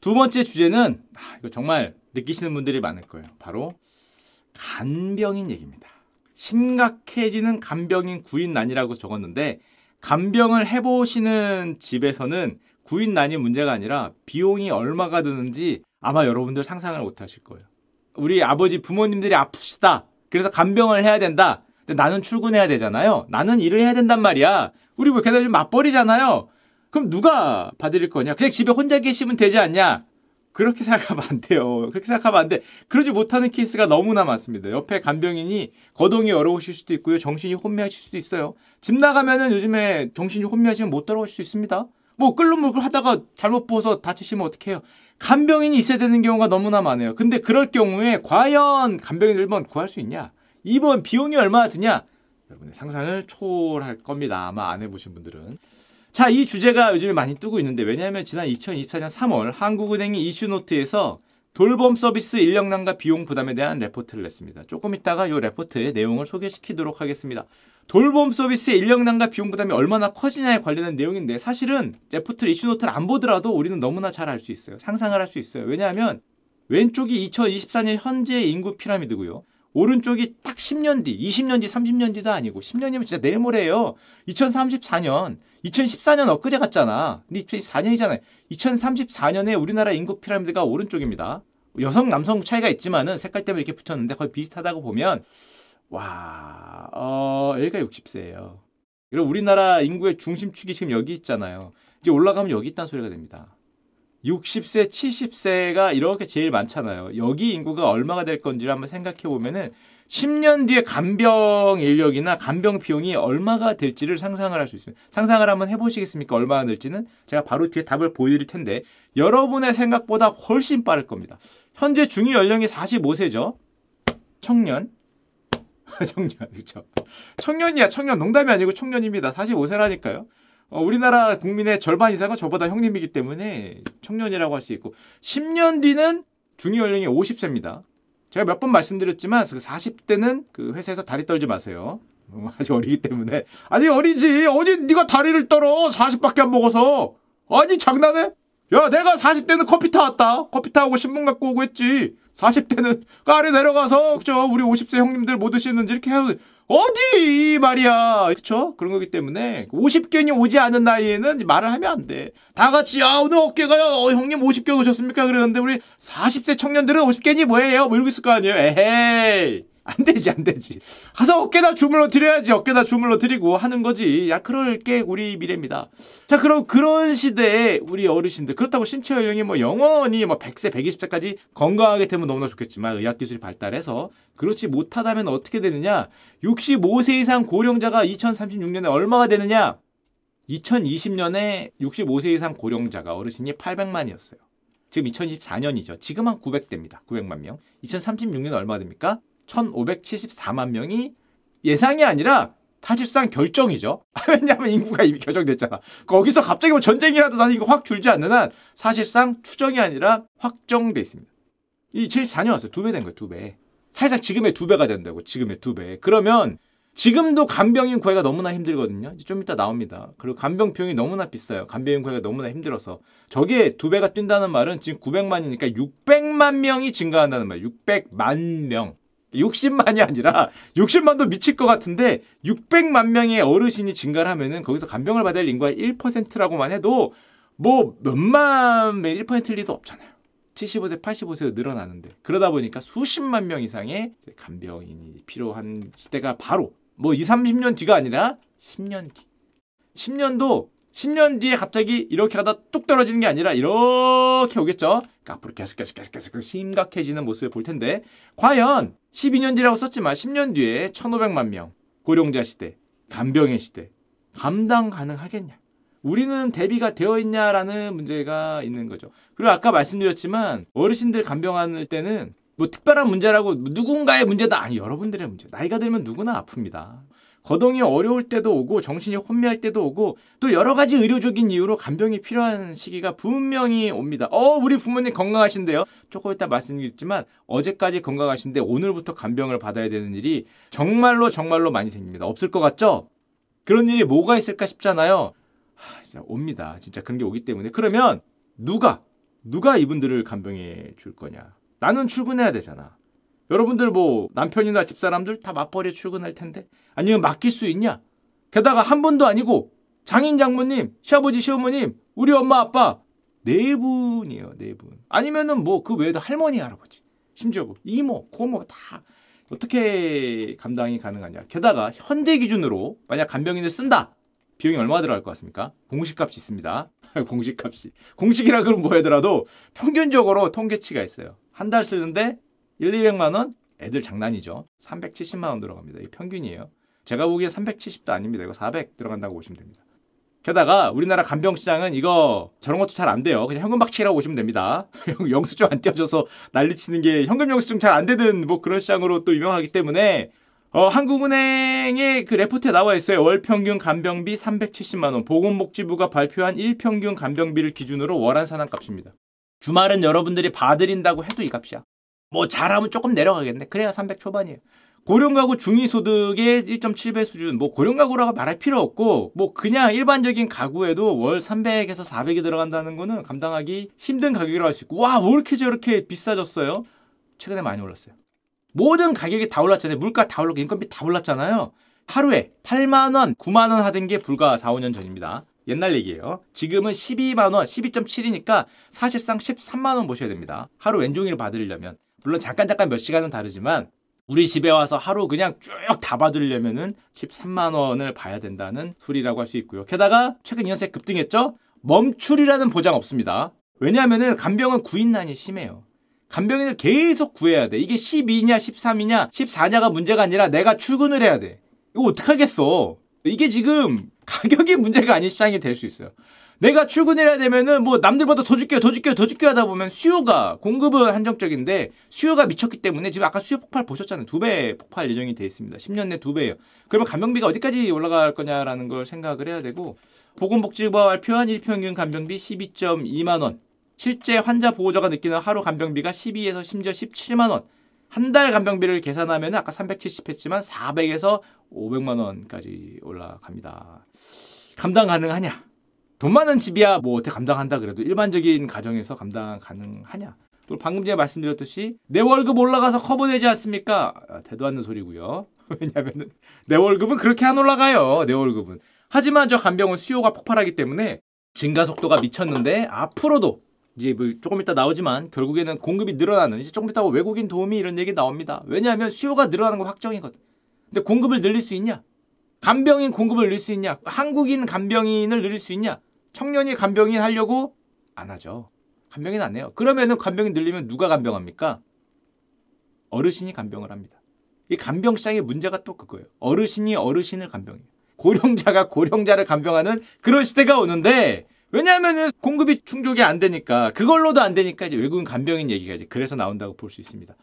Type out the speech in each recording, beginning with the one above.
두 번째 주제는 아, 이거 정말 느끼시는 분들이 많을 거예요. 바로 간병인 얘기입니다. 심각해지는 간병인 구인난이라고 적었는데 간병을 해보시는 집에서는 구인난이 문제가 아니라 비용이 얼마가 드는지 아마 여러분들 상상을 못하실 거예요. 우리 아버지 부모님들이 아프시다. 그래서 간병을 해야 된다. 근데 나는 출근해야 되잖아요. 나는 일을 해야 된단 말이야. 우리 왜 뭐 게다가 맞벌이잖아요. 그럼 누가 받을 거냐? 그냥 집에 혼자 계시면 되지 않냐? 그렇게 생각하면 안 돼요. 그렇게 생각하면 안 돼. 그러지 못하는 케이스가 너무나 많습니다. 옆에 간병인이 거동이 어려우실 수도 있고요. 정신이 혼미하실 수도 있어요. 집 나가면은 요즘에 정신이 혼미하시면 못돌아올수 있습니다. 뭐 끌렁물끌 하다가 잘못 부어서 다치시면 어떡해요. 간병인이 있어야 되는 경우가 너무나 많아요. 근데 그럴 경우에 과연 간병인 을 1번 구할 수 있냐? 2번 비용이 얼마나 드냐? 여러분의 상상을 초월할 겁니다. 아마 안 해보신 분들은. 자, 이 주제가 요즘에 많이 뜨고 있는데 왜냐하면 지난 2024년 3월 한국은행이 이슈노트에서 돌봄 서비스 인력난과 비용 부담에 대한 레포트를 냈습니다. 조금 이따가 이 레포트의 내용을 소개시키도록 하겠습니다. 돌봄 서비스의 인력난과 비용 부담이 얼마나 커지냐에 관련된 내용인데 사실은 레포트를 이슈노트를 안 보더라도 우리는 너무나 잘 알 수 있어요. 상상을 할 수 있어요. 왜냐하면 왼쪽이 2024년 현재의 인구 피라미드고요. 오른쪽이 딱 10년 뒤, 20년 뒤, 30년 뒤도 아니고 10년이면 진짜 내일 모레예요. 2034년 2014년 엊그제 갔잖아. 근데 2014년이잖아요. 2034년에 우리나라 인구 피라미드가 오른쪽입니다. 여성 남성 차이가 있지만은 색깔 때문에 이렇게 붙였는데 거의 비슷하다고 보면 와, 어, 여기가 60세예요. 그리고 우리나라 인구의 중심축이 지금 여기 있잖아요. 이제 올라가면 여기 있다는 소리가 됩니다. 60세, 70세가 이렇게 제일 많잖아요. 여기 인구가 얼마가 될 건지를 한번 생각해 보면은 10년 뒤에 간병 인력이나 간병 비용이 얼마가 될지를 상상을 할 수 있습니다. 상상을 한번 해보시겠습니까? 얼마나 될지는 제가 바로 뒤에 답을 보여드릴 텐데 여러분의 생각보다 훨씬 빠를 겁니다. 현재 중위 연령이 45세죠. 청년. 청년, 그렇죠. 청년이야, 청년. 농담이 아니고 청년입니다. 45세라니까요. 어, 우리나라 국민의 절반 이상은 저보다 형님이기 때문에 청년이라고 할 수 있고 10년 뒤는 중위 연령이 50세입니다. 제가 몇 번 말씀드렸지만 40대는 그, 그 회사에서 다리 떨지 마세요. 뭐 아직 어리기 때문에 아직 어리지 어디 네가 다리를 떨어 40밖에 안 먹어서 아니 장난해? 야 내가 40대는 커피 타왔다 커피 타고 신문 갖고 오고 했지 40대는 까리 내려가서 그 우리 50세 형님들 못 뭐 드시는지 이렇게 해서 어디 말이야 그쵸 그런 거기 때문에 50견이 오지 않은 나이에는 말을 하면 안돼다 같이 야 오늘 어깨가 어, 형님 50견 오셨습니까 그러는데 우리 40세 청년들은 50견이 뭐예요 뭐 이러고 있을 거 아니에요 에헤이 안 되지 안 되지 가서 어깨나 주물러 드려야지 어깨나 주물러 드리고 하는 거지 야 그럴 게 우리 미래입니다 자 그럼 그런 시대에 우리 어르신들 그렇다고 신체 연령이 뭐 영원히 뭐 100세 120세까지 건강하게 되면 너무나 좋겠지만 의학기술이 발달해서 그렇지 못하다면 어떻게 되느냐 65세 이상 고령자가 2036년에 얼마가 되느냐 2020년에 65세 이상 고령자가 어르신이 800만이었어요 지금 2024년이죠. 지금 한 900대입니다. 900만 명. 2036년 얼마 됩니까? 1,574만 명이 예상이 아니라 사실상 결정이죠. 왜냐하면 인구가 이미 결정됐잖아. 거기서 갑자기 뭐 전쟁이라도 나는 이거 확 줄지 않는 한 사실상 추정이 아니라 확정돼 있습니다. 이 74년 왔어요. 두 배 된 거예요. 두 배. 살짝 지금의 두 배가 된다고. 지금의 두 배. 그러면 지금도 간병인 구하기가 너무나 힘들거든요. 좀 이따 나옵니다. 그리고 간병 평이 너무나 비싸요. 간병인 구하기가 너무나 힘들어서. 저게 두 배가 뛴다는 말은 지금 900만이니까 600만 명이 증가한다는 말이에요. 600만 명. 60만이 아니라 60만도 미칠 것 같은데 600만 명의 어르신이 증가를 하면은 거기서 간병을 받을 인구가 1%라고만 해도 뭐 몇만 명1%일리도 없잖아요. 75세, 8 5세 늘어나는데 그러다 보니까 수십만 명 이상의 간병인이 필요한 시대가 바로 뭐 2, 30년 뒤가 아니라 10년 뒤. 10년도 10년 뒤에 갑자기 이렇게 하다뚝 떨어지는 게 아니라 이렇게 오겠죠. 그러니까 앞으로 계속 계속 계속 계속 그 심각해지는 모습을 볼 텐데 과연 12년 뒤라고 썼지만 10년 뒤에 1500만 명 고령자 시대, 간병의 시대 감당 가능하겠냐? 우리는 대비가 되어 있냐라는 문제가 있는 거죠. 그리고 아까 말씀드렸지만 어르신들 간병할 때는 뭐 특별한 문제라고 누군가의 문제다 아니 여러분들의 문제. 나이가 들면 누구나 아픕니다. 거동이 어려울 때도 오고 정신이 혼미할 때도 오고 또 여러 가지 의료적인 이유로 간병이 필요한 시기가 분명히 옵니다. 어, 우리 부모님 건강하신데요. 조금 이따 말씀드리겠지만 어제까지 건강하신데 오늘부터 간병을 받아야 되는 일이 정말로 정말로 많이 생깁니다. 없을 것 같죠? 그런 일이 뭐가 있을까 싶잖아요. 하, 진짜 옵니다. 진짜 그런 게 오기 때문에 그러면 누가 누가 이분들을 간병해 줄 거냐? 나는 출근해야 되잖아. 여러분들 뭐 남편이나 집사람들 다 맞벌이에 출근할 텐데 아니면 맡길 수 있냐? 게다가 한 분도 아니고 장인 장모님, 시아버지 시어머님, 우리 엄마 아빠 네 분이에요, 네 분. 아니면은 뭐 그 외에도 할머니, 할아버지, 심지어 뭐 이모, 고모 다 어떻게 감당이 가능하냐. 게다가 현재 기준으로 만약 간병인을 쓴다. 비용이 얼마 들어갈 것 같습니까? 공식값이 있습니다. 공식값이. 공식이라 그러면 뭐하더라도 평균적으로 통계치가 있어요. 한 달 쓰는데 1, 200만 원 애들 장난이죠. 370만 원 들어갑니다. 이 평균이에요. 제가 보기에 370도 아닙니다. 이거 400 들어간다고 보시면 됩니다. 게다가 우리나라 간병 시장은 이거 저런 것도 잘 안 돼요. 그냥 현금 박치라고 보시면 됩니다. 영수증 안띄워져서 난리치는 게 현금 영수증 잘 안되든뭐 그런 시장으로 또 유명하기 때문에 어, 한국은행의 그 레포트에 나와 있어요. 월 평균 간병비 370만 원. 보건복지부가 발표한 일평균 간병비를 기준으로 월한 산안값입니다. 주말은 여러분들이 봐드린다고 해도 이 값이야. 뭐 잘하면 조금 내려가겠네. 그래야 300 초반이에요. 고령가구 중위소득의 1.7배 수준, 뭐 고령가구라고 말할 필요 없고, 뭐 그냥 일반적인 가구에도 월 300에서 400이 들어간다는 거는 감당하기 힘든 가격이라고 할 수 있고, 와, 왜 이렇게 저렇게 비싸졌어요? 최근에 많이 올랐어요. 모든 가격이 다 올랐잖아요. 물가 다 올랐고, 인건비 다 올랐잖아요. 하루에 8만원, 9만원 하던 게 불과 4, 5년 전입니다. 옛날 얘기예요. 지금은 12만원, 12.7이니까 사실상 13만원 보셔야 됩니다. 하루 왼종일 받으려면. 물론 잠깐 잠깐 몇 시간은 다르지만 우리 집에 와서 하루 그냥 쭉다 받으려면은 13만 원을 봐야 된다는 소리라고 할 수 있고요. 게다가 최근 이연세 급등했죠? 멈출이라는 보장 없습니다. 왜냐하면은 간병은 구인난이 심해요. 간병인을 계속 구해야 돼. 이게 12냐 13이냐 14냐가 문제가 아니라 내가 출근을 해야 돼. 이거 어떡하겠어. 이게 지금 가격이 문제가 아닌 시장이 될 수 있어요. 내가 출근해야 되면은 뭐 남들보다 더 줄게요, 더 줄게요, 더 줄게요 하다 보면 수요가 공급은 한정적인데 수요가 미쳤기 때문에 지금 아까 수요 폭발 보셨잖아요. 두 배 폭발 예정이 돼 있습니다. 10년 내 두 배예요. 그러면 간병비가 어디까지 올라갈 거냐라는 걸 생각을 해야 되고 보건복지부와 표한 일평균 간병비 12.2만 원. 실제 환자 보호자가 느끼는 하루 간병비가 12에서 심지어 17만 원. 한 달 간병비를 계산하면 아까 370 했지만 400에서 500만 원까지 올라갑니다. 감당 가능하냐? 돈 많은 집이야 뭐 어떻게 감당한다 그래도 일반적인 가정에서 감당 가능하냐? 또 방금 전에 말씀드렸듯이 내 월급 올라가서 커버되지 않습니까? 아, 대도 않는 소리고요. 왜냐면은내 월급은 그렇게 안 올라가요. 내 월급은. 하지만 저 간병은 수요가 폭발하기 때문에 증가 속도가 미쳤는데 앞으로도 이제 뭐 조금 이따 나오지만 결국에는 공급이 늘어나는 이제 조금 이따 뭐 외국인 도우미 이런 얘기 나옵니다. 왜냐하면 수요가 늘어나는 건 확정이거든. 근데 공급을 늘릴 수 있냐? 간병인 공급을 늘릴 수 있냐? 한국인 간병인을 늘릴 수 있냐? 청년이 간병인 하려고 안 하죠. 간병인 안 해요. 그러면은 간병인 늘리면 누가 간병합니까? 어르신이 간병을 합니다. 이 간병 시장의 문제가 또 그거예요. 어르신이 어르신을 간병해요. 고령자가 고령자를 간병하는 그런 시대가 오는데 왜냐하면은 공급이 충족이 안 되니까 그걸로도 안 되니까 이제 외국인 간병인 얘기가 이제 그래서 나온다고 볼 수 있습니다.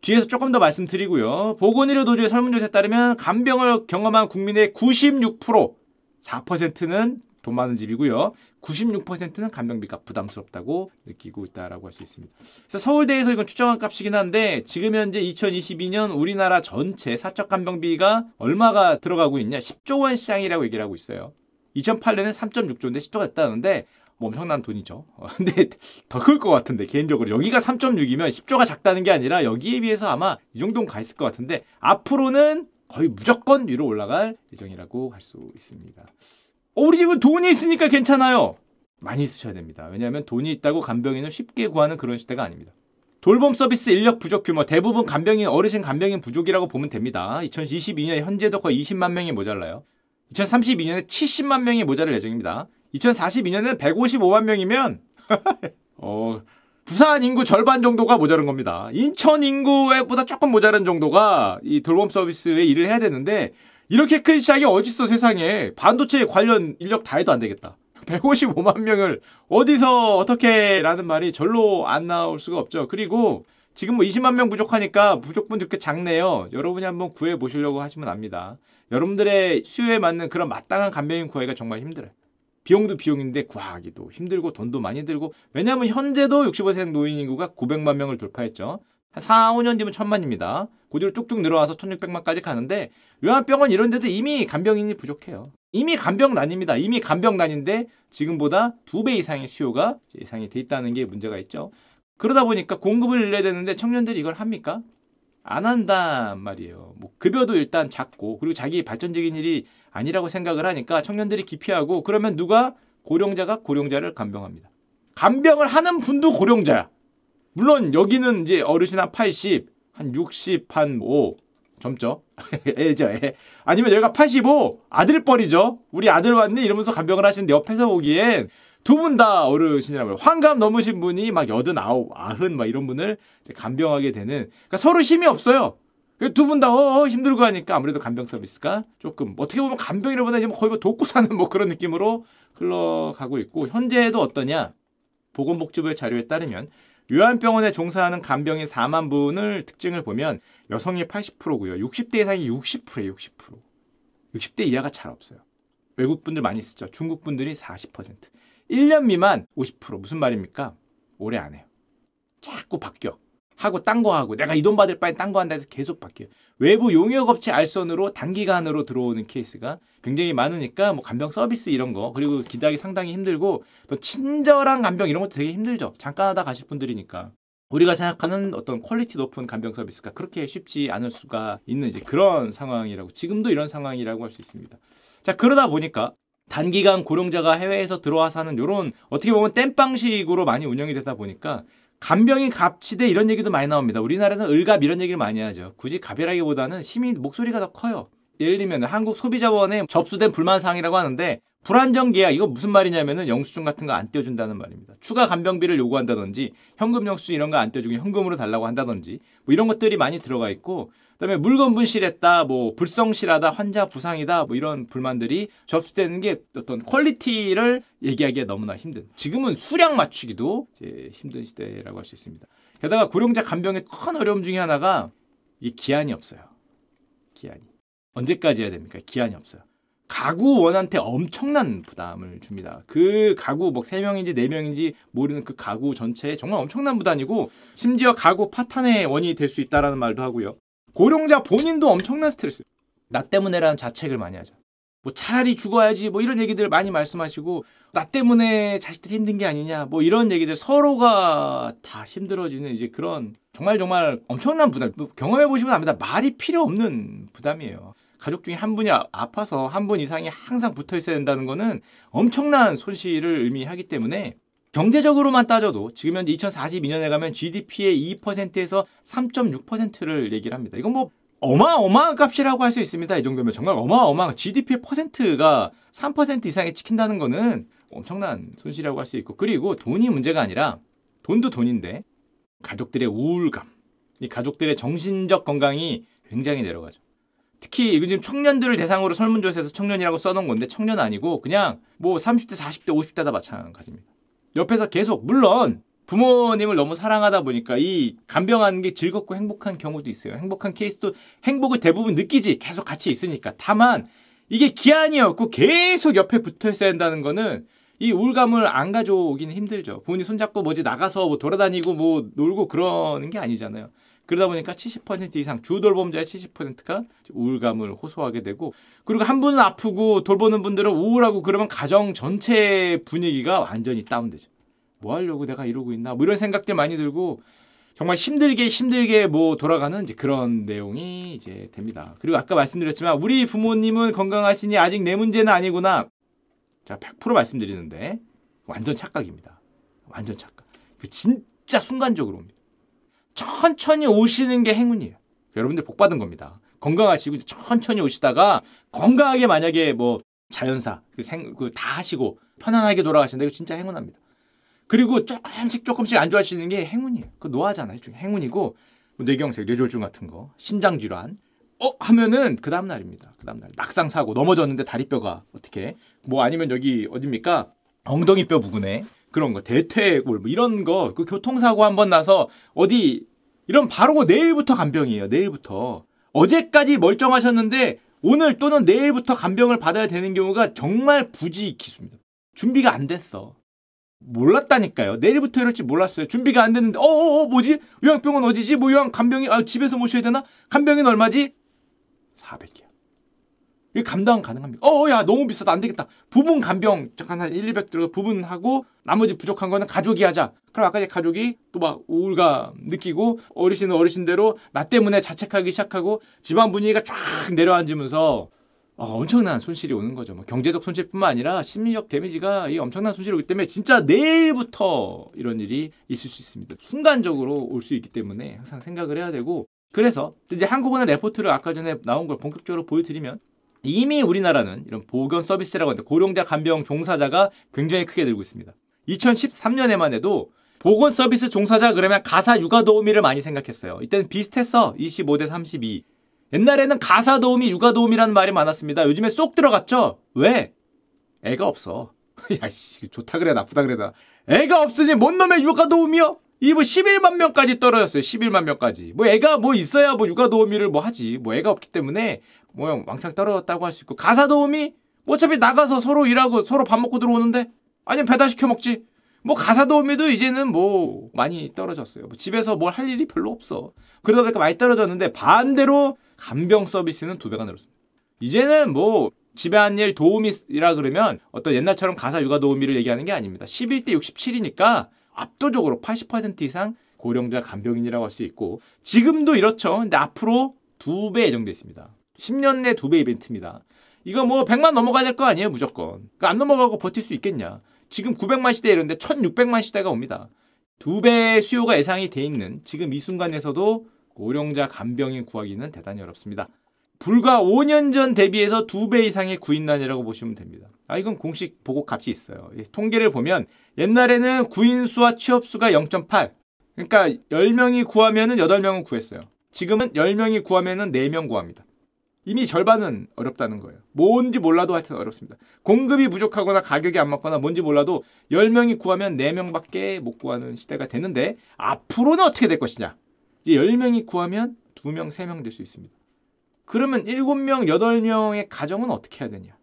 뒤에서 조금 더 말씀드리고요. 보건의료 도주의 설문조사에 따르면 간병을 경험한 국민의 96% 4%는 돈 많은 집이고요. 96%는 간병비가 부담스럽다고 느끼고 있다라고 할 수 있습니다. 그래서 서울대에서 이건 추정한 값이긴 한데 지금 현재 2022년 우리나라 전체 사적 간병비가 얼마가 들어가고 있냐? 10조 원 시장이라고 얘기를 하고 있어요. 2008년에 3.6조인데 10조가 됐다는데 뭐 엄청난 돈이죠. 근데 더 클 것 같은데 개인적으로 여기가 3.6이면 10조가 작다는 게 아니라 여기에 비해서 아마 이 정도는 가 있을 것 같은데 앞으로는 거의 무조건 위로 올라갈 예정이라고 할 수 있습니다. 어, 우리 집은 돈이 있으니까 괜찮아요. 많이 쓰셔야 됩니다. 왜냐하면 돈이 있다고 간병인을 쉽게 구하는 그런 시대가 아닙니다. 돌봄 서비스 인력 부족 규모 대부분 간병인 어르신 간병인 부족이라고 보면 됩니다. 2 0 2 2년 현재도 거의 20만 명이 모자라요. 2032년에 70만 명이 모자랄 예정입니다. 2 0 4 2년에 155만 명이면 어, 부산 인구 절반 정도가 모자른 겁니다. 인천 인구보다 조금 모자란 정도가 이 돌봄 서비스에 일을 해야 되는데 이렇게 큰 시장이 어딨어 세상에 반도체 관련 인력 다 해도 안 되겠다. 155만 명을 어디서 어떻게 라는 말이 절로 안 나올 수가 없죠. 그리고 지금 뭐 20만 명 부족하니까 부족분 듣게 작네요. 여러분이 한번 구해 보시려고 하시면 압니다. 여러분들의 수요에 맞는 그런 마땅한 간병인 구하기가 정말 힘들어요. 비용도 비용인데 구하기도 힘들고 돈도 많이 들고 왜냐하면 현재도 65세 노인 인구가 900만 명을 돌파했죠. 한 4, 5년 뒤면 천만입니다. 그 뒤로 쭉쭉 늘어와서 1600만까지 가는데 요한병원 이런 데도 이미 간병인이 부족해요. 이미 간병난입니다. 이미 간병난인데 지금보다 두 배 이상의 수요가 예상이 돼 있다는 게 문제가 있죠. 그러다 보니까 공급을 늘려야 되는데 청년들이 이걸 합니까? 안 한단 말이에요. 뭐 급여도 일단 작고 그리고 자기 발전적인 일이 아니라고 생각을 하니까 청년들이 기피하고 그러면 누가 고령자가 고령자를 간병합니다. 간병을 하는 분도 고령자야. 물론 여기는 이제 어르신 한 80, 한 60, 한 5. 점죠 애죠, 애. 아니면 얘가 85! 아들 뻘이죠? 우리 아들 왔니? 이러면서 간병을 하시는데 옆에서 보기엔 두 분 다어르신이라말요 환갑 넘으신 분이 막 여든 아홉, 아흔 막 이런 분을 이제 간병하게 되는. 그러니까 서로 힘이 없어요. 두 분 다 어, 힘들고 하니까 아무래도 간병 서비스가 조금 어떻게 보면 간병이라보다 지금 뭐 거의 뭐 돕고 사는 뭐 그런 느낌으로 흘러가고 있고 현재도 에 어떠냐? 보건복지부의 자료에 따르면 요양병원에 종사하는 간병인 4만 분을 특징을 보면 여성이 80%고요. 60대 이상이 60%예요. 60%. 60대 이하가 잘 없어요. 외국 분들 많이 쓰죠. 중국 분들이 40%. 1년 미만 50%. 무슨 말입니까? 오래 안 해요. 자꾸 바뀌어. 하고 딴 거 하고 내가 이 돈 받을 바에 딴거 한다 해서 계속 바뀌어요. 외부 용역 업체 알선으로 단기간으로 들어오는 케이스가 굉장히 많으니까 뭐 간병 서비스 이런 거 그리고 기대하기 상당히 힘들고 또 친절한 간병 이런 것도 되게 힘들죠. 잠깐 하다 가실 분들이니까. 우리가 생각하는 어떤 퀄리티 높은 간병 서비스가 그렇게 쉽지 않을 수가 있는 이제 그런 상황이라고 지금도 이런 상황이라고 할 수 있습니다. 자 그러다 보니까 단기간 고령자가 해외에서 들어와서 하는 이런 어떻게 보면 땜빵식으로 많이 운영이 되다 보니까 간병이 갑치대 이런 얘기도 많이 나옵니다. 우리나라에서 을갑 이런 얘기를 많이 하죠. 굳이 갑이라기보다는 시민 목소리가 더 커요. 예를 들면 한국 소비자원에 접수된 불만 사항이라고 하는데 불안정 계약 이거 무슨 말이냐면은 영수증 같은 거 안 떼어준다는 말입니다. 추가 간병비를 요구한다든지 현금 영수증 이런 거 안 떼어주고 현금으로 달라고 한다든지 뭐 이런 것들이 많이 들어가 있고 그다음에 물건 분실했다, 뭐 불성실하다, 환자 부상이다, 뭐 이런 불만들이 접수되는 게 어떤 퀄리티를 얘기하기에 너무나 힘든. 지금은 수량 맞추기도 이제 힘든 시대라고 할 수 있습니다. 게다가 고령자 간병의 큰 어려움 중에 하나가 이 기한이 없어요. 기한이 언제까지 해야 됩니까? 기한이 없어요. 가구원한테 엄청난 부담을 줍니다. 그 가구 뭐 세명인지네명인지 네 모르는 그 가구 전체에 정말 엄청난 부담이고 심지어 가구 파탄의 원인이 될 수 있다라는 말도 하고요. 고령자 본인도 엄청난 스트레스. 나 때문에라는 자책을 많이 하죠. 뭐 차라리 죽어야지 뭐 이런 얘기들 많이 말씀하시고 나 때문에 자식들 힘든 게 아니냐 뭐 이런 얘기들 서로가 다 힘들어지는 이제 그런 정말 정말 엄청난 부담 뭐 경험해 보시면 압니다 말이 필요 없는 부담이에요 가족 중에 한 분이 아, 아파서 한 분 이상이 항상 붙어 있어야 된다는 거는 엄청난 손실을 의미하기 때문에 경제적으로만 따져도 지금 현재 2042년에 가면 GDP의 2%에서 3.6%를 얘기를 합니다. 이건 뭐 어마어마한 값이라고 할 수 있습니다. 이 정도면 정말 어마어마한 GDP의 퍼센트가 3% 이상에 찍힌다는 거는 엄청난 손실이라고 할 수 있고 그리고 돈이 문제가 아니라 돈도 돈인데 가족들의 우울감, 이 가족들의 정신적 건강이 굉장히 내려가죠. 특히 이건 지금 청년들을 대상으로 설문조사해서 청년이라고 써놓은 건데 청년 아니고 그냥 뭐 30대, 40대, 50대다 마찬가지입니다. 옆에서 계속 물론 부모님을 너무 사랑하다 보니까 이 간병하는 게 즐겁고 행복한 경우도 있어요. 행복한 케이스도 행복을 대부분 느끼지 계속 같이 있으니까. 다만 이게 기한이 없고 계속 옆에 붙어 있어야 한다는 거는 이 우울감을 안 가져오기는 힘들죠. 부모님 손잡고 뭐지 나가서 뭐 돌아다니고 뭐 놀고 그러는 게 아니잖아요. 그러다 보니까 70% 이상 주 돌봄자의 70%가 우울감을 호소하게 되고 그리고 한 분은 아프고 돌보는 분들은 우울하고 그러면 가정 전체 분위기가 완전히 다운되죠. 뭐 하려고 내가 이러고 있나 뭐 이런 생각들 많이 들고 정말 힘들게 힘들게 뭐 돌아가는 이제 그런 내용이 이제 됩니다. 그리고 아까 말씀드렸지만 우리 부모님은 건강하시니 아직 내 문제는 아니구나. 자, 100% 말씀드리는데 완전 착각입니다. 완전 착각. 그 진짜 순간적으로 옵니다. 천천히 오시는 게 행운이에요. 여러분들 복 받은 겁니다. 건강하시고 이제 천천히 오시다가 건강하게 만약에 뭐 자연사 그생그다 하시고 편안하게 돌아가신다 이거 진짜 행운합니다. 그리고 조금씩 조금씩 안 좋아지는 게 행운이에요. 그 노화잖아요. 일 행운이고 뭐 뇌경색, 뇌졸중 같은 거, 심장 질환 어 하면은 그 다음 날입니다. 그 다음 날 낙상 사고 넘어졌는데 다리뼈가 어떻게 뭐 아니면 여기 어딥니까 엉덩이뼈 부근에 그런 거 대퇴골 뭐 이런 거 그 교통사고 한 번 나서 어디 이런 바로 내일부터 간병이에요. 내일부터 어제까지 멀쩡하셨는데 오늘 또는 내일부터 간병을 받아야 되는 경우가 정말 부지 기수입니다. 준비가 안 됐어. 몰랐다니까요. 내일부터 이럴지 몰랐어요. 준비가 안 됐는데 어어어 어, 어, 뭐지? 요양병원 어디지? 뭐 요양 간병이 아 집에서 모셔야 되나? 간병인 얼마지? 400이야. 이게 감당 가능합니까? 어, 야, 너무 비싸다. 안 되겠다. 부분 간병, 잠깐 한 1, 200 들어서 부분하고 나머지 부족한 거는 가족이 하자. 그럼 아까 가족이 또 막 우울감 느끼고 어르신은 어르신대로 나 때문에 자책하기 시작하고 집안 분위기가 쫙 내려앉으면서 어, 엄청난 손실이 오는 거죠. 뭐 경제적 손실뿐만 아니라 심리적 데미지가 이 엄청난 손실이 오기 때문에 진짜 내일부터 이런 일이 있을 수 있습니다. 순간적으로 올 수 있기 때문에 항상 생각을 해야 되고 그래서 이제 한국어는 레포트를 아까 전에 나온 걸 본격적으로 보여드리면 이미 우리나라는 이런 보건 서비스라고 하는데 고령자 간병 종사자가 굉장히 크게 늘고 있습니다. 2013년에만 해도 보건 서비스 종사자 그러면 가사 육아 도우미를 많이 생각했어요. 이때는 비슷했어. 25대 32. 옛날에는 가사 도우미, 육아 도우미라는 말이 많았습니다. 요즘에 쏙 들어갔죠? 왜? 애가 없어. 야씨, 좋다 그래, 나쁘다 그래, 나. 애가 없으니 뭔 놈의 육아 도우미요? 이 뭐 11만 명까지 떨어졌어요. 11만 명까지. 뭐 애가 뭐 있어야 뭐 육아 도우미를 뭐 하지. 뭐 애가 없기 때문에 뭐야 왕창 떨어졌다고 할 수 있고 가사 도우미 뭐 어차피 나가서 서로 일하고 서로 밥 먹고 들어오는데 아니면 배달시켜 먹지 뭐 가사 도우미도 이제는 뭐 많이 떨어졌어요 뭐 집에서 뭘 할 일이 별로 없어 그러다 보니까 많이 떨어졌는데 반대로 간병 서비스는 두 배가 늘었습니다 이제는 뭐 집안일 도우미라 그러면 어떤 옛날처럼 가사 육아 도우미를 얘기하는 게 아닙니다 11대 67이니까 압도적으로 80% 이상 고령자 간병인이라고 할 수 있고 지금도 이렇죠 근데 앞으로 두 배 예정돼 있습니다 10년 내 두 배 이벤트입니다. 이거 뭐 100만 넘어가야 될 거 아니에요, 무조건. 그러니까 안 넘어가고 버틸 수 있겠냐. 지금 900만 시대 에 이런데 1600만 시대가 옵니다. 두 배 수요가 예상이 돼 있는 지금 이 순간에서도 고령자 간병인 구하기는 대단히 어렵습니다. 불과 5년 전 대비해서 두 배 이상의 구인난이라고 보시면 됩니다. 아, 이건 공식 보고 값이 있어요. 예, 통계를 보면 옛날에는 구인수와 취업수가 0.8. 그러니까 10명이 구하면 8명은 구했어요. 지금은 10명이 구하면 4명 구합니다. 이미 절반은 어렵다는 거예요. 뭔지 몰라도 하여튼 어렵습니다. 공급이 부족하거나 가격이 안 맞거나 뭔지 몰라도 10명이 구하면 4명밖에 못 구하는 시대가 되는데 앞으로는 어떻게 될 것이냐. 이제 10명이 구하면 2명, 3명 될 수 있습니다. 그러면 7명, 8명의 가정은 어떻게 해야 되냐.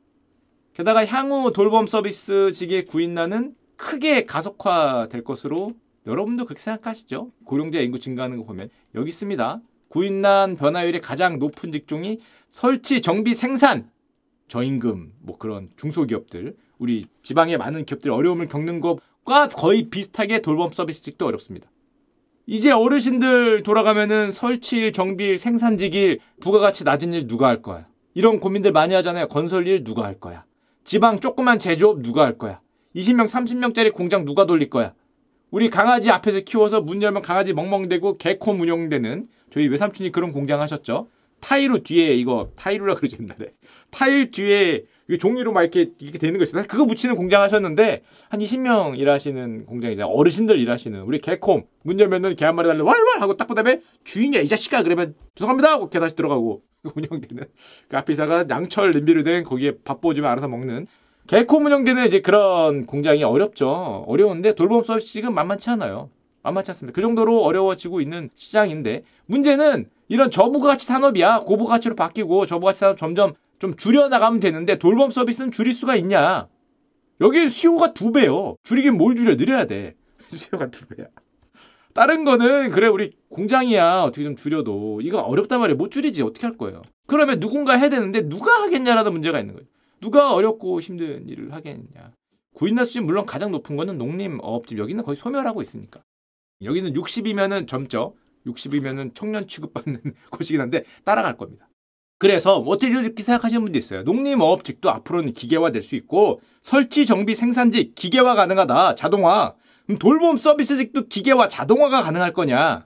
게다가 향후 돌봄 서비스 직의 구인난은 크게 가속화될 것으로 여러분도 그렇게 생각하시죠? 고령자 인구 증가하는 거 보면 여기 있습니다. 구인난 변화율이 가장 높은 직종이 설치, 정비, 생산, 저임금 뭐 그런 중소기업들 우리 지방의 많은 기업들이 어려움을 겪는 것과 거의 비슷하게 돌봄 서비스직도 어렵습니다. 이제 어르신들 돌아가면은 설치일, 정비일, 생산직일, 부가가치 낮은 일 누가 할 거야? 이런 고민들 많이 하잖아요. 건설일 누가 할 거야? 지방 조그만 제조업 누가 할 거야? 20명, 30명짜리 공장 누가 돌릴 거야? 우리 강아지 앞에서 키워서 문 열면 강아지 멍멍대고 개코 문용되는 저희 외삼촌이 그런 공장 하셨죠. 타이로 뒤에 이거 타이로라그러지 옛날에 타일 뒤에 종이로 막 이렇게 이렇게 되는 거있어요 그거 붙이는 공장 하셨는데 한 20명 일하시는 공장이잖아요. 어르신들 일하시는 우리 개콤 문 열면은 개 한 마리 달려 왈왈 하고 딱 그다음에 주인이야 이 자식아 그러면 죄송합니다 하고 개 다시 들어가고 운영되는 그 앞에 이사가 양철 냄비로 된 거기에 밥 보여주면 알아서 먹는 개코 문형계는 이제 그런 공장이 어렵죠. 어려운데 돌봄 서비스 지금 만만치 않아요. 만만치 않습니다. 그 정도로 어려워지고 있는 시장인데 문제는 이런 저부가치 산업이야 고부가치로 바뀌고 저부가치 산업 점점 좀 줄여나가면 되는데 돌봄 서비스는 줄일 수가 있냐? 여기 수요가 두 배요. 줄이긴 뭘 줄여 느려야 돼. 수요가 두 배야. 다른 거는 그래 우리 공장이야 어떻게 좀 줄여도 이거 어렵단 말이야 못 줄이지 어떻게 할 거예요? 그러면 누군가 해야 되는데 누가 하겠냐라는 문제가 있는 거예요. 누가 어렵고 힘든 일을 하겠냐. 느 구인나 수준 물론 가장 높은 거는 농림어업집 여기는 거의 소멸하고 있으니까. 여기는 60이면은 점죠 60이면은 청년 취급받는 곳이긴 한데 따라갈 겁니다. 그래서 어떻게 이렇게 생각하시는 분도 있어요. 농림어업직도 앞으로는 기계화될 수 있고 설치 정비 생산직 기계화 가능하다 자동화 돌봄 서비스직도 기계화 자동화가 가능할 거냐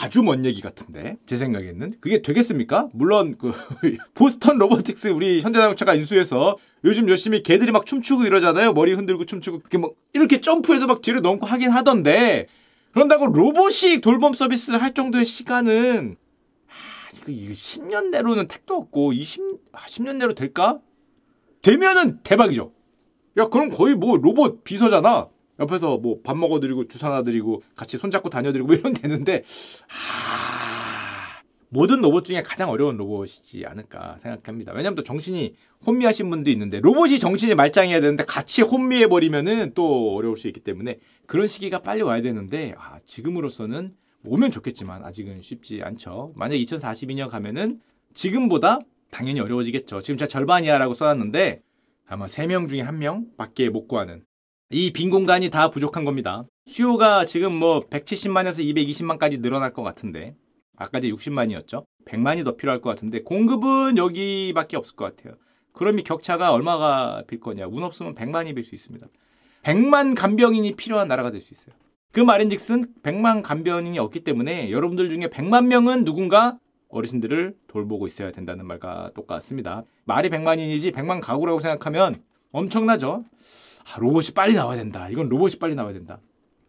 아주 먼 얘기 같은데 제 생각에는 그게 되겠습니까? 물론 그 보스턴 로보틱스 우리 현대자동차가 인수해서 요즘 열심히 개들이 막 춤추고 이러잖아요 머리 흔들고 춤추고 이렇게 막 이렇게 점프해서 막 뒤로 넘고 하긴 하던데 그런다고 로봇이 돌봄 서비스를 할 정도의 시간은 아 이거 10년 내로는 택도 없고 20, 아, 10년 내로 될까? 되면은 대박이죠 야 그럼 거의 뭐 로봇 비서잖아 옆에서 뭐 밥 먹어드리고 주사놔드리고 같이 손잡고 다녀드리고 뭐 이런 되는데 하... 모든 로봇 중에 가장 어려운 로봇이지 않을까 생각합니다. 왜냐하면 또 정신이 혼미하신 분도 있는데 로봇이 정신이 말짱해야 되는데 같이 혼미해버리면은 또 어려울 수 있기 때문에 그런 시기가 빨리 와야 되는데 아, 지금으로서는 오면 좋겠지만 아직은 쉽지 않죠. 만약 2042년 가면은 지금보다 당연히 어려워지겠죠. 지금 제가 절반이야라고 써놨는데 아마 3명 중에 1명 밖에 못 구하는 이빈 공간이 다 부족한 겁니다. 수요가 지금 뭐 170만에서 220만까지 늘어날 것 같은데 아까 이제 60만이었죠. 100만이 더 필요할 것 같은데 공급은 여기밖에 없을 것 같아요. 그럼 이 격차가 얼마가 빌 거냐? 운 없으면 100만이 빌 수 있습니다. 100만 간병인이 필요한 나라가 될 수 있어요. 그 말인즉슨 100만 간병인이 없기 때문에 여러분들 중에 100만 명은 누군가 어르신들을 돌보고 있어야 된다는 말과 똑같습니다. 말이 100만인이지 100만 가구라고 생각하면 엄청나죠. 아, 로봇이 빨리 나와야 된다. 이건 로봇이 빨리 나와야 된다.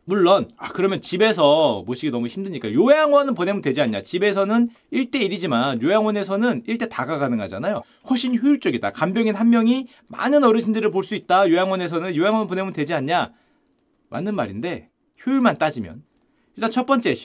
물론 아 그러면 집에서 모시기 너무 힘드니까 요양원은 보내면 되지 않냐 집에서는 1대1이지만 요양원에서는 1대 다가 가능하잖아요 훨씬 효율적이다 간병인 한 명이 많은 어르신들을 볼 수 있다 요양원에서는 요양원 보내면 되지 않냐 맞는 말인데 효율만 따지면 일단 첫 번째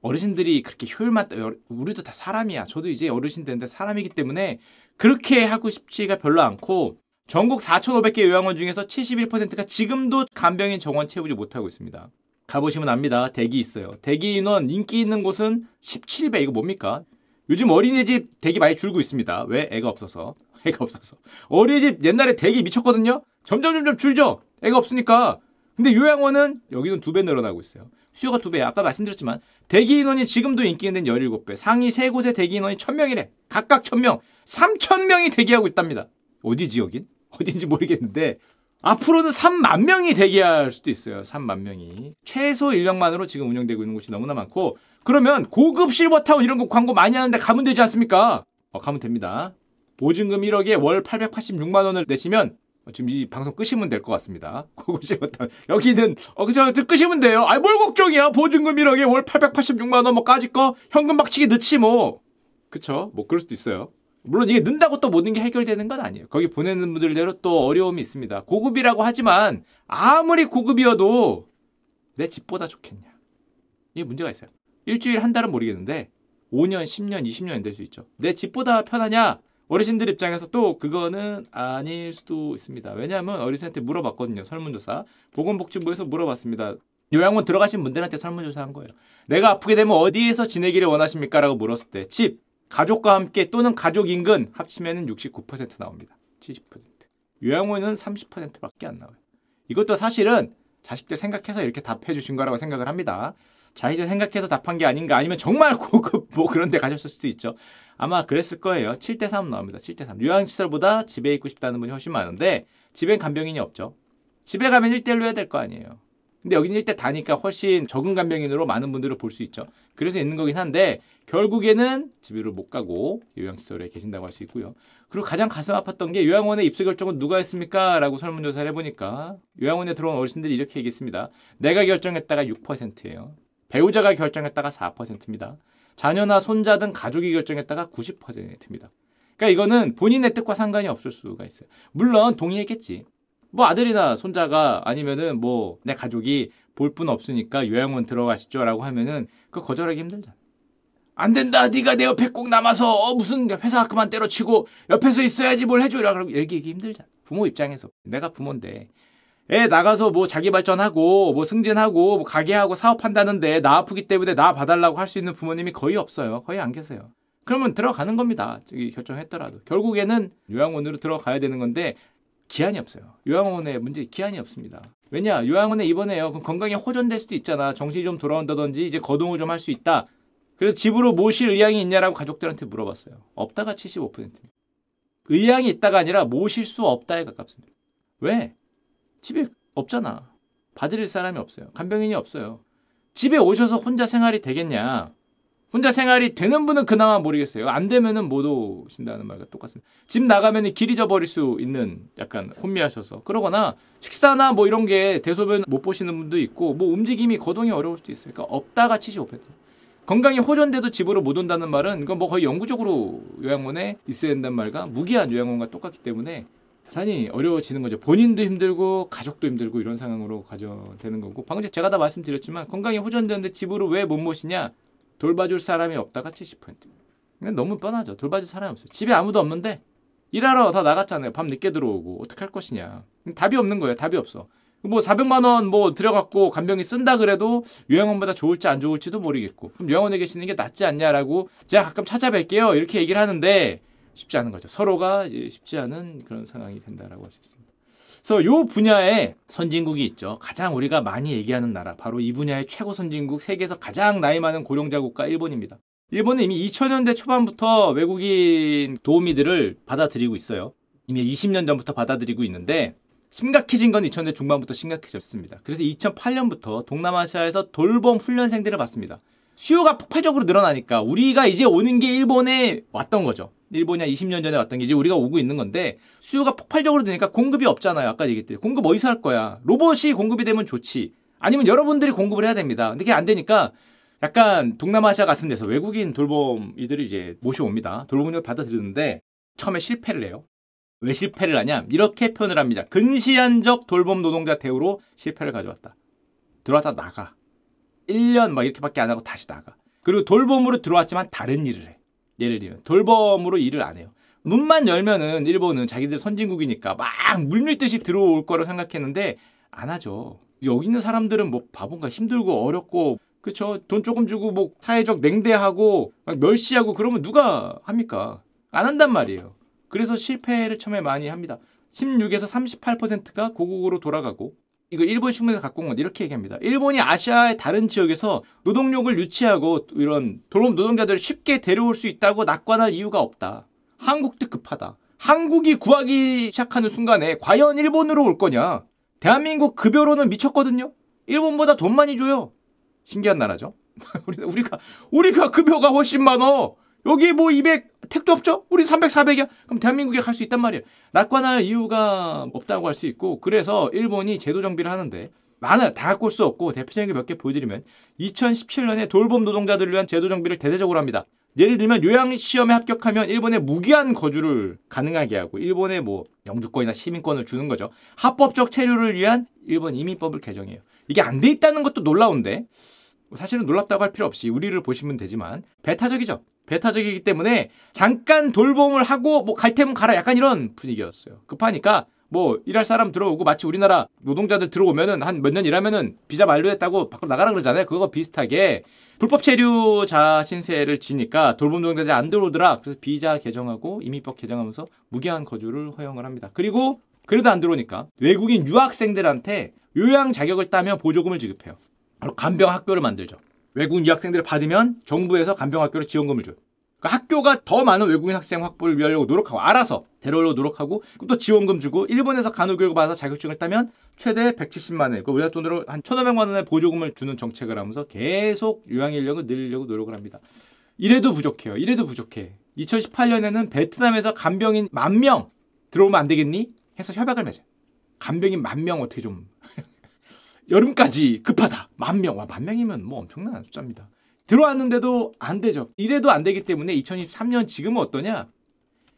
어르신들이 그렇게 효율만 어, 우리도 다 사람이야 저도 이제 어르신 되는데 사람이기 때문에 그렇게 하고 싶지가 별로 않고 전국 4,500개 요양원 중에서 71%가 지금도 간병인 정원 채우지 못하고 있습니다. 가보시면 압니다. 대기 있어요. 대기 인원 인기 있는 곳은 17배 이거 뭡니까? 요즘 어린이집 대기 많이 줄고 있습니다. 왜? 애가 없어서. 애가 없어서. 어린이집 옛날에 대기 미쳤거든요. 점점 점점 줄죠. 애가 없으니까. 근데 요양원은 여기는 두 배 늘어나고 있어요. 수요가 두배 아까 말씀드렸지만 대기 인원이 지금도 인기 있는 17배. 상위 세 곳의 대기 인원이 1000명이래. 각각 1000명. 3000명이 대기하고 있답니다. 어디 지역인? 어딘지 모르겠는데 앞으로는 3만 명이 대기할 수도 있어요. 3만 명이. 최소 인력만으로 지금 운영되고 있는 곳이 너무나 많고 그러면 고급 실버타운 이런 거 광고 많이 하는데 가면 되지 않습니까? 어, 가면 됩니다. 보증금 1억에 월 886만 원을 내시면 어, 지금 이 방송 끄시면 될 것 같습니다. 고급 실버타운. 여기는 어 그저 끄시면 돼요. 아이 뭘 걱정이야. 보증금 1억에 월 886만 원 뭐까지 거 현금 박치기 넣지 뭐. 그쵸? 뭐 그럴 수도 있어요. 물론 이게 는다고 또 모든 게 해결되는 건 아니에요. 거기 보내는 분들대로 또 어려움이 있습니다. 고급이라고 하지만 아무리 고급이어도 내 집보다 좋겠냐. 이게 문제가 있어요. 일주일 한 달은 모르겠는데 5년, 10년, 20년이 될 수 있죠. 내 집보다 편하냐? 어르신들 입장에서 또 그거는 아닐 수도 있습니다. 왜냐하면 어르신한테 물어봤거든요. 설문조사. 보건복지부에서 물어봤습니다. 요양원 들어가신 분들한테 설문조사한 거예요. 내가 아프게 되면 어디에서 지내기를 원하십니까? 라고 물었을 때 집, 가족과 함께 또는 가족 인근 합치면 69% 나옵니다. 70%. 요양원은 30%밖에 안 나와요. 이것도 사실은 자식들 생각해서 이렇게 답해 주신 거라고 생각을 합니다. 자기들 생각해서 답한 게 아닌가 아니면 정말 고급 뭐 그런 데 가셨을 수도 있죠. 아마 그랬을 거예요. 7대 3 나옵니다. 7대 3. 요양시설보다 집에 있고 싶다는 분이 훨씬 많은데 집엔 간병인이 없죠. 집에 가면 1대1로 해야 될 거 아니에요. 근데 여기는 1대 다니까 훨씬 적은 간병인으로 많은 분들을 볼 수 있죠. 그래서 있는 거긴 한데 결국에는 집으로 못 가고 요양시설에 계신다고 할 수 있고요. 그리고 가장 가슴 아팠던 게 요양원의 입소 결정은 누가 했습니까? 라고 설문조사를 해보니까 요양원에 들어온 어르신들이 이렇게 얘기했습니다. 내가 결정했다가 6%예요. 배우자가 결정했다가 4%입니다. 자녀나 손자 등 가족이 결정했다가 90%입니다. 그러니까 이거는 본인의 뜻과 상관이 없을 수가 있어요. 물론 동의했겠지. 뭐 아들이나 손자가 아니면은 뭐 내 가족이 볼 분 없으니까 요양원 들어가시죠라고 하면은 그 거절하기 거 힘들잖아. 안 된다. 네가 내 옆에 꼭 남아서 어, 무슨 회사 그만 때려치고 옆에서 있어야지 뭘 해줘라. 그럼 얘기하기 힘들잖아. 부모 입장에서 내가 부모인데 애 나가서 뭐 자기 발전하고 뭐 승진하고 뭐 가게하고 사업한다는데 나 아프기 때문에 나 봐달라고 할 수 있는 부모님이 거의 없어요. 거의 안 계세요. 그러면 들어가는 겁니다. 저기 결정했더라도 결국에는 요양원으로 들어가야 되는 건데 기한이 없어요. 요양원에 문제 기한이 없습니다. 왜냐 요양원에 입원해요. 그럼 건강이 호전될 수도 있잖아. 정신이 좀 돌아온다든지 이제 거동을 좀 할 수 있다. 그래서 집으로 모실 의향이 있냐라고 가족들한테 물어봤어요. 없다가 75%입니다. 의향이 있다가 아니라 모실 수 없다에 가깝습니다. 왜? 집에 없잖아. 받을 사람이 없어요. 간병인이 없어요. 집에 오셔서 혼자 생활이 되겠냐? 혼자 생활이 되는 분은 그나마 모르겠어요. 안 되면은 못 오신다는 말과 똑같습니다. 집나가면길 잊어버릴 수 있는 약간 혼미하셔서 그러거나 식사나 뭐 이런 게 대소변 못 보시는 분도 있고 뭐 움직임이 거동이 어려울 수도 있어요. 그러니까 없다가 75%. 건강이 호전돼도 집으로 못 온다는 말은 이건 뭐 거의 영구적으로 요양원에 있어야 된다는 말과 무기한 요양원과 똑같기 때문에 대단히 어려워지는 거죠. 본인도 힘들고 가족도 힘들고 이런 상황으로 가져되는 거고 방금 제가 다 말씀드렸지만 건강이 호전되는데 집으로 왜 못 모시냐 돌봐줄 사람이 없다가 70% 너무 뻔하죠. 돌봐줄 사람이 없어요. 집에 아무도 없는데 일하러 다 나갔잖아요. 밤 늦게 들어오고 어떻게 할 것이냐 답이 없는 거예요. 답이 없어. 뭐 400만 원 뭐 들여갖고 간병이 쓴다 그래도 요양원보다 좋을지 안 좋을지도 모르겠고 그럼 요양원에 계시는 게 낫지 않냐라고 제가 가끔 찾아뵐게요 이렇게 얘기를 하는데 쉽지 않은 거죠 서로가 쉽지 않은 그런 상황이 된다라고 하수 있습니다. 그래서 요 분야에 선진국이 있죠. 가장 우리가 많이 얘기하는 나라 바로 이 분야의 최고 선진국 세계에서 가장 나이 많은 고령자 국가 일본입니다. 일본은 이미 2000년대 초반부터 외국인 도우미들을 받아들이고 있어요. 이미 20년 전부터 받아들이고 있는데 심각해진 건 2000년 중반부터 심각해졌습니다. 그래서 2008년부터 동남아시아에서 돌봄 훈련생들을 봤습니다 수요가 폭발적으로 늘어나니까 우리가 이제 오는 게 일본에 왔던 거죠. 일본이 한 20년 전에 왔던 게 이제 우리가 오고 있는 건데 수요가 폭발적으로 되니까 공급이 없잖아요. 아까 얘기했듯이 공급 어디서 할 거야? 로봇이 공급이 되면 좋지. 아니면 여러분들이 공급을 해야 됩니다. 근데 그게 안 되니까 약간 동남아시아 같은 데서 외국인 돌봄이들을 이제 모셔옵니다. 돌봄을 받아들이는데 처음에 실패를 해요. 왜 실패를 하냐? 이렇게 표현을 합니다. 근시안적 돌봄 노동자 대우로 실패를 가져왔다. 들어왔다 나가. 1년 막 이렇게밖에 안 하고 다시 나가. 그리고 돌봄으로 들어왔지만 다른 일을 해. 예를 들면 돌봄으로 일을 안 해요. 문만 열면은 일본은 자기들 선진국이니까 막 물밀듯이 들어올 거라 생각했는데 안 하죠. 여기 있는 사람들은 뭐 바본가 힘들고 어렵고 그쵸 돈 조금 주고 뭐 사회적 냉대하고 막 멸시하고 그러면 누가 합니까? 안 한단 말이에요. 그래서 실패를 처음에 많이 합니다. 16에서 38%가 고국으로 돌아가고 이거 일본 신문에서 갖고 온 건데 이렇게 얘기합니다. 일본이 아시아의 다른 지역에서 노동력을 유치하고 이런 돌봄 노동자들을 쉽게 데려올 수 있다고 낙관할 이유가 없다. 한국도 급하다. 한국이 구하기 시작하는 순간에 과연 일본으로 올 거냐? 대한민국 급여로는 미쳤거든요. 일본보다 돈 많이 줘요. 신기한 나라죠. 우리가 우리가 급여가 훨씬 많어. 여기 뭐 200 택도 없죠? 우리 300, 400이야. 그럼 대한민국에 갈 수 있단 말이에요. 낙관할 이유가 없다고 할 수 있고 그래서 일본이 제도 정비를 하는데 많아다 갖고 올 수 없고 대표적인 게 몇 개 보여드리면 2017년에 돌봄 노동자들을 위한 제도 정비를 대대적으로 합니다. 예를 들면 요양시험에 합격하면 일본에 무기한 거주를 가능하게 하고 일본에 뭐 영주권이나 시민권을 주는 거죠. 합법적 체류를 위한 일본 이민법을 개정해요. 이게 안 돼 있다는 것도 놀라운데 사실은 놀랍다고 할 필요 없이 우리를 보시면 되지만 배타적이죠. 배타적이기 때문에 잠깐 돌봄을 하고 뭐갈 테면 가라 약간 이런 분위기였어요. 급하니까 뭐 일할 사람 들어오고 마치 우리나라 노동자들 들어오면은 한 몇 년 일하면은 비자 만료했다고 밖으로 나가라 그러잖아요. 그거 비슷하게 불법 체류자 신세를 지니까 돌봄 노동자들이 안 들어오더라. 그래서 비자 개정하고 이민법 개정하면서 무제한 거주를 허용을 합니다. 그리고 그래도 안 들어오니까 외국인 유학생들한테 요양 자격을 따면 보조금을 지급해요. 바로 간병 학교를 만들죠. 외국인 유학생들을 받으면 정부에서 간병 학교로 지원금을 줘요. 그러니까 학교가 더 많은 외국인 학생 확보를 위하려고 노력하고 알아서 데려오려고 노력하고 또 지원금 주고 일본에서 간호교육 을 받아서 자격증을 따면 최대 170만 원, 그 우리나라 돈으로 한 1,500만 원의 보조금을 주는 정책을 하면서 계속 요양 인력을 늘리려고 노력을 합니다. 이래도 부족해요. 이래도 부족해. 2018년에는 베트남에서 간병인 만명 들어오면 안 되겠니? 해서 협약을 맺어요. 간병인 만 명 어떻게 좀 여름까지 급하다. 만 명. 와, 만 명이면 뭐 엄청난 숫자입니다. 들어왔는데도 안 되죠. 이래도 안 되기 때문에 2023년 지금은 어떠냐?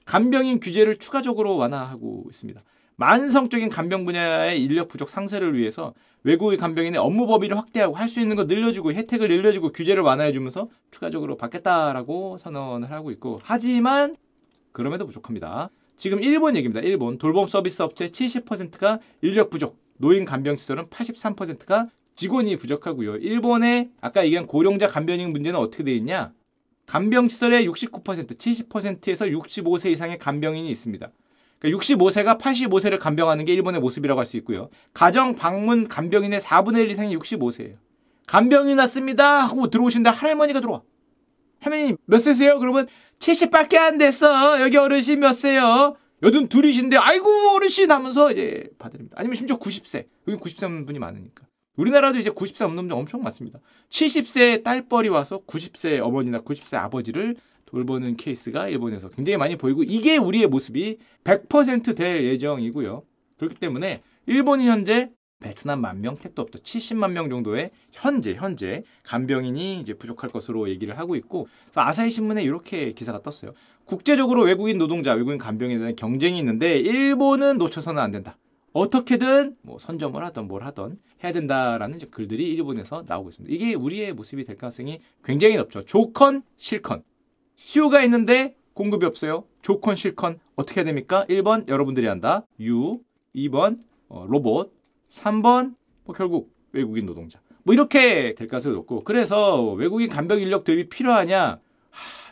간병인 규제를 추가적으로 완화하고 있습니다. 만성적인 간병 분야의 인력 부족 상쇄를 위해서 외국의 간병인의 업무 범위를 확대하고 할 수 있는 거 늘려주고 혜택을 늘려주고 규제를 완화해주면서 추가적으로 받겠다라고 선언을 하고 있고 하지만 그럼에도 부족합니다. 지금 일본 얘기입니다. 일본 돌봄 서비스 업체 70%가 인력 부족 노인 간병시설은 83%가 직원이 부족하고요. 일본의 아까 얘기한 고령자 간병인 문제는 어떻게 돼 있냐? 간병시설의 69%, 70%에서 65세 이상의 간병인이 있습니다. 65세가 그러니까 85세를 간병하는 게 일본의 모습이라고 할 수 있고요. 가정 방문 간병인의 4분의 1 이상이 65세예요. 간병인 왔습니다 하고 들어오신데 할머니가 들어와. 할머니 몇 세세요? 그러면 70밖에 안 됐어. 여기 어르신 몇 세요? 여든 둘이신데 아이고 어르신 하면서 이제 봐드립니다. 아니면 심지어 90세. 여기 90세 분이 많으니까. 우리나라도 이제 90세 넘는 분 엄청 많습니다. 70세 딸뻘이 와서 90세 어머니나 90세 아버지를 돌보는 케이스가 일본에서 굉장히 많이 보이고 이게 우리의 모습이 100%될 예정이고요. 그렇기 때문에 일본이 현재 베트남 만 명 택도 없죠. 70만 명 정도의 현재 현재 간병인이 이제 부족할 것으로 얘기를 하고 있고 아사히 신문에 이렇게 기사가 떴어요. 국제적으로 외국인 노동자, 외국인 간병에 대한 경쟁이 있는데 일본은 놓쳐서는 안 된다. 어떻게든 뭐 선점을 하던 뭘 하던 해야 된다라는 글들이 일본에서 나오고 있습니다. 이게 우리의 모습이 될 가능성이 굉장히 높죠. 조건 실컨 수요가 있는데 공급이 없어요. 조건 실컨 어떻게 해야 됩니까? 1번 여러분들이 한다. 유 2번 어, 로봇 3번 뭐 결국 외국인 노동자 뭐 이렇게 될 가능성이 높고 그래서 외국인 간병 인력 대비 필요하냐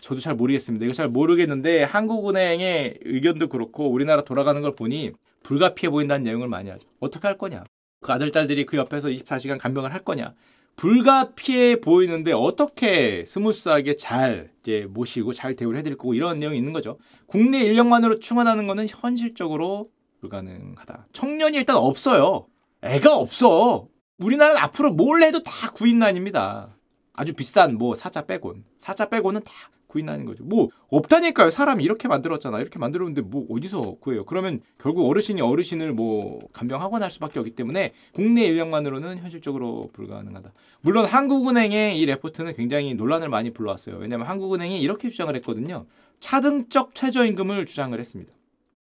저도 잘 모르겠습니다. 이거 잘 모르겠는데 한국은행의 의견도 그렇고 우리나라 돌아가는 걸 보니 불가피해 보인다는 내용을 많이 하죠. 어떻게 할 거냐? 그 아들 딸들이 그 옆에서 24시간 간병을 할 거냐? 불가피해 보이는데 어떻게 스무스하게 잘 이제 모시고 잘 대우를 해드릴 거고 이런 내용이 있는 거죠. 국내 인력만으로 충원하는 거는 현실적으로 불가능하다. 청년이 일단 없어요. 애가 없어. 우리나라는 앞으로 뭘 해도 다 구인난입니다. 아주 비싼 뭐 사자 빼곤 사자 빼고는 다 구인하는 거죠. 뭐 없다니까요. 사람이 이렇게 만들었잖아. 이렇게 만들었는데 뭐 어디서 구해요? 그러면 결국 어르신이 어르신을 뭐 간병하거나 할 수밖에 없기 때문에 국내 인력만으로는 현실적으로 불가능하다. 물론 한국은행의 이 레포트는 굉장히 논란을 많이 불러왔어요. 왜냐하면 한국은행이 이렇게 주장을 했거든요. 차등적 최저임금을 주장을 했습니다.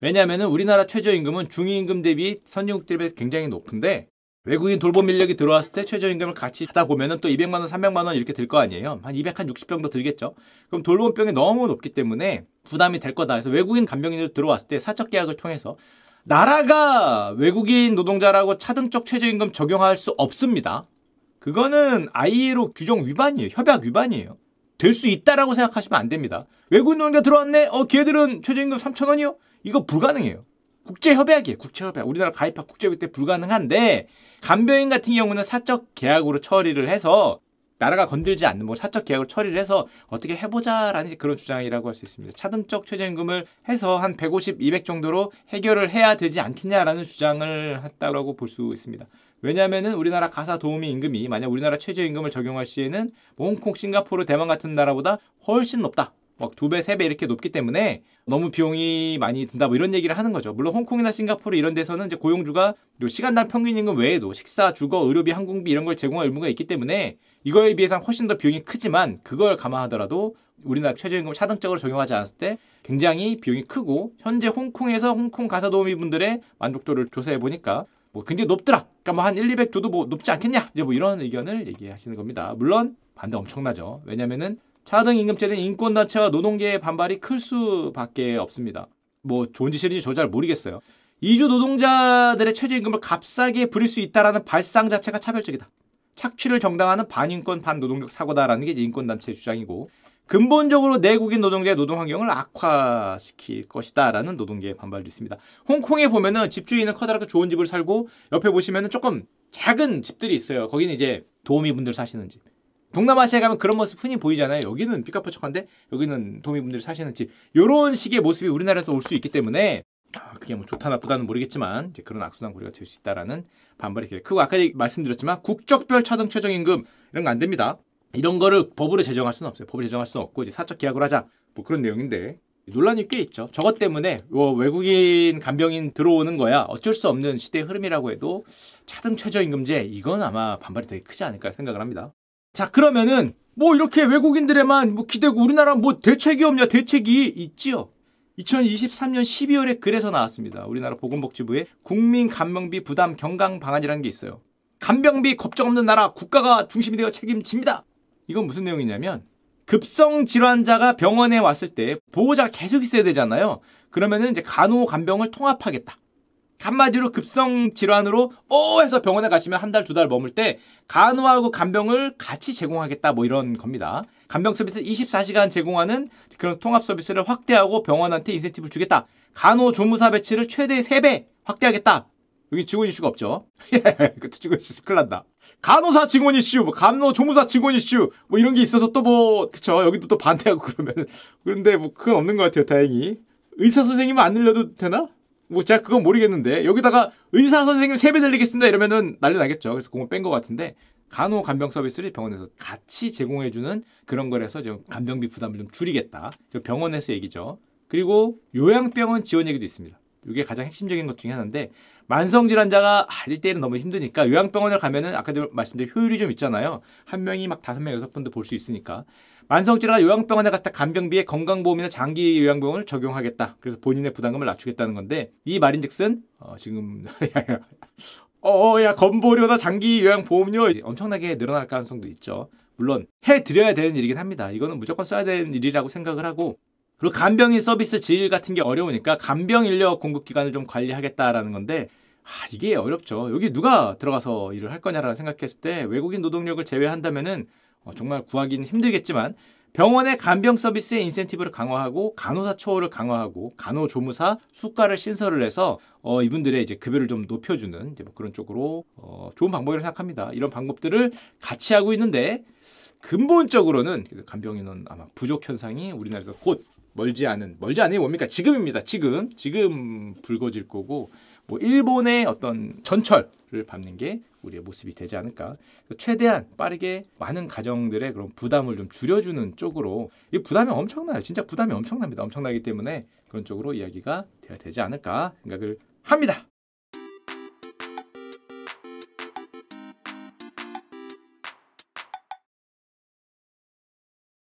왜냐하면 우리나라 최저임금은 중위임금 대비 선진국 대비 굉장히 높은데 외국인 돌봄 인력이 들어왔을 때 최저임금을 같이 하다 보면은 또 200만 원, 300만 원 이렇게 들 거 아니에요. 한 200, 60병도 들겠죠. 그럼 돌봄병이 너무 높기 때문에 부담이 될 거다. 해서 외국인 간병인으로 들어왔을 때 사적 계약을 통해서 나라가 외국인 노동자라고 차등적 최저임금 적용할 수 없습니다. 그거는 ILO 규정 위반이에요. 협약 위반이에요. 될 수 있다라고 생각하시면 안 됩니다. 외국인 노동자 들어왔네. 어, 걔들은 최저임금 3천 원이요? 이거 불가능해요. 국제협약이에요. 국제협약. 우리나라 가입한 국제협약 때 불가능한데 간병인 같은 경우는 사적 계약으로 처리를 해서 나라가 건들지 않는 뭐 사적 계약을 처리를 해서 어떻게 해보자라는 그런 주장이라고 할 수 있습니다. 차등적 최저임금을 해서 한 150, 200 정도로 해결을 해야 되지 않겠냐라는 주장을 했다고 라볼수 있습니다. 왜냐하면은 우리나라 가사 도우미 임금이 만약 우리나라 최저임금을 적용할 시에는 뭐 홍콩, 싱가포르, 대만 같은 나라보다 훨씬 높다. 막두 배, 세 배 이렇게 높기 때문에 너무 비용이 많이 든다 뭐 이런 얘기를 하는 거죠. 물론 홍콩이나 싱가포르 이런 데서는 이제 고용주가 시간당 평균 임금 외에도 식사, 주거, 의료비, 항공비 이런 걸 제공할 의무가 있기 때문에 이거에 비해서는 훨씬 더 비용이 크지만 그걸 감안하더라도 우리나라 최저임금 차등적으로 적용하지 않았을 때 굉장히 비용이 크고 현재 홍콩에서 홍콩 가사 도우미 분들의 만족도를 조사해 보니까 뭐 굉장히 높더라. 그러니까 뭐 한 1, 200조도뭐 높지 않겠냐. 이제 뭐 이런 의견을 얘기하시는 겁니다. 물론 반대 엄청나죠. 왜냐면은 차등임금제는 인권단체와 노동계의 반발이 클 수밖에 없습니다. 뭐 좋은지 싫은지 저 잘 모르겠어요. 이주 노동자들의 최저임금을 값싸게 부릴 수 있다라는 발상 자체가 차별적이다. 착취를 정당화하는 반인권 반노동력 사고다라는 게 인권단체의 주장이고 근본적으로 내국인 노동자의 노동 환경을 악화시킬 것이다라는 노동계의 반발도 있습니다. 홍콩에 보면은 집주인은 커다랗게 좋은 집을 살고 옆에 보시면은 조금 작은 집들이 있어요. 거기는 이제 도우미 분들 사시는 집. 동남아시아에 가면 그런 모습 흔히 보이잖아요. 여기는 삐까뻔쩍한데 여기는 도미분들이 사시는 집. 요런 식의 모습이 우리나라에서 올 수 있기 때문에 아, 그게 뭐 좋다 나쁘다는 모르겠지만 이제 그런 악순환 고리가 될 수 있다라는 반발이 되게 크고 아까 말씀드렸지만 국적별 차등 최저임금 이런 거 안 됩니다. 이런 거를 법으로 제정할 수는 없어요. 법을 제정할 수는 없고 이제 사적 계약을 하자 뭐 그런 내용인데 논란이 꽤 있죠. 저것 때문에 뭐 외국인 간병인 들어오는 거야 어쩔 수 없는 시대의 흐름이라고 해도 차등 최저임금제 이건 아마 반발이 되게 크지 않을까 생각을 합니다. 자, 그러면은 뭐 이렇게 외국인들에만 뭐 기대고 우리나라 뭐 대책이 없냐 대책이 있지요. 2023년 12월에 그래서 나왔습니다. 우리나라 보건복지부의 국민 간병비 부담 경강 방안이라는 게 있어요. 간병비 걱정 없는 나라 국가가 중심이 되어 책임집니다. 이건 무슨 내용이냐면 급성 질환자가 병원에 왔을 때 보호자가 계속 있어야 되잖아요. 그러면은 이제 간호 간병을 통합하겠다. 한마디로 급성 질환으로 오 어, 해서 병원에 가시면 한 달 두달 달 머물 때 간호하고 간병을 같이 제공하겠다 뭐 이런 겁니다. 간병 서비스 24시간 제공하는 그런 통합 서비스를 확대하고 병원한테 인센티브를 주겠다. 간호 조무사 배치를 최대 3배 확대하겠다. 여기 직원 이슈가 없죠. 예, 그때 직원 이슈 큰일 난다. 간호사 직원 이슈, 뭐 간호 조무사 직원 이슈, 뭐 이런 게 있어서 또 뭐, 그쵸. 여기도 또 반대하고 그러면. 그런데 뭐 그건 없는 것 같아요, 다행히. 의사 선생님은 안 늘려도 되나? 뭐 제가 그건 모르겠는데 여기다가 의사 선생님 세배 늘리겠습니다 이러면은 난리 나겠죠. 그래서 공을 뺀 것 같은데 간호 간병 서비스를 병원에서 같이 제공해주는 그런 거라서 좀 간병비 부담을 좀 줄이겠다. 병원에서 얘기죠. 그리고 요양병원 지원 얘기도 있습니다. 이게 가장 핵심적인 것 중에 하나인데 만성 질환자가 아, 일대일은 너무 힘드니까 요양병원을 가면은 아까도 말씀드린 효율이 좀 있잖아요. 한 명이 막 다섯 명 여섯 분도 볼 수 있으니까 만성질환 요양병원에 갔을 때 간병비에 건강보험이나 장기 요양병원을 적용하겠다. 그래서 본인의 부담금을 낮추겠다는 건데 이 말인즉슨 어, 지금 어야 어, 어, 건보료나 장기 요양보험료 엄청나게 늘어날 가능성도 있죠. 물론 해드려야 되는 일이긴 합니다. 이거는 무조건 써야 되는 일이라고 생각을 하고 그리고 간병인 서비스 질 같은 게 어려우니까 간병 인력 공급 기간을 좀 관리하겠다라는 건데 아, 이게 어렵죠. 여기 누가 들어가서 일을 할 거냐라고 생각했을 때 외국인 노동력을 제외한다면은 어, 정말 구하기는 힘들겠지만 병원의 간병 서비스의 인센티브를 강화하고 간호사 처우를 강화하고 간호조무사 수가를 신설을 해서 어, 이분들의 이제 급여를 좀 높여주는 이제 뭐 그런 쪽으로 어, 좋은 방법이라고 생각합니다. 이런 방법들을 같이 하고 있는데 근본적으로는 그 간병인은 아마 부족 현상이 우리나라에서 곧 멀지 않은 멀지 않은 게 뭡니까 지금입니다. 지금 지금 불거질 거고 뭐 일본의 어떤 전철 를 밟는 게 우리의 모습이 되지 않을까. 최대한 빠르게 많은 가정들의 그런 부담을 좀 줄여주는 쪽으로 이 부담이 엄청나요. 진짜 부담이 엄청납니다. 엄청나기 때문에 그런 쪽으로 이야기가 돼야 되지 않을까 생각을 합니다.